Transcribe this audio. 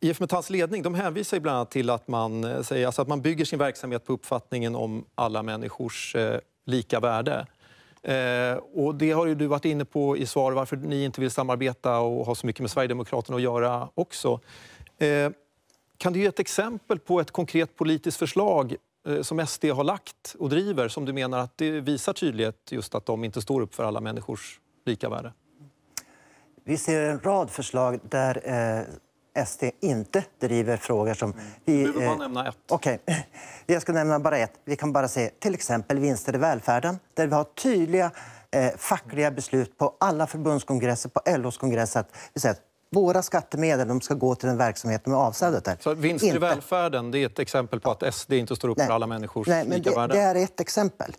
IF Metalls ledning de hänvisar bland annat till att man, eh, säger, alltså att man bygger sin verksamhet på uppfattningen om alla människors eh, lika värde. Eh, och det har ju du varit inne på i svar varför ni inte vill samarbeta och ha så mycket med Sverigedemokraterna att göra också. Eh, kan du ge ett exempel på ett konkret politiskt förslag eh, som SD har lagt och driver som du menar att det visar tydlighet just att de inte står upp för alla människors lika värde? Vi ser en rad förslag där eh, SD inte driver frågor som... Mm. Vi, du behöver bara eh, nämna ett. Okej, okay. jag ska nämna bara ett. Vi kan bara se till exempel vinster i välfärden där vi har tydliga eh, fackliga beslut på alla förbundskongresser, på LOs kongress att vi säger att våra skattemedel de ska gå till den verksamhet de är avsedda till. Så vinster inte. i välfärden det är ett exempel på att SD inte står upp nej, för alla människors nej, men lika det, värde? Det är ett exempel.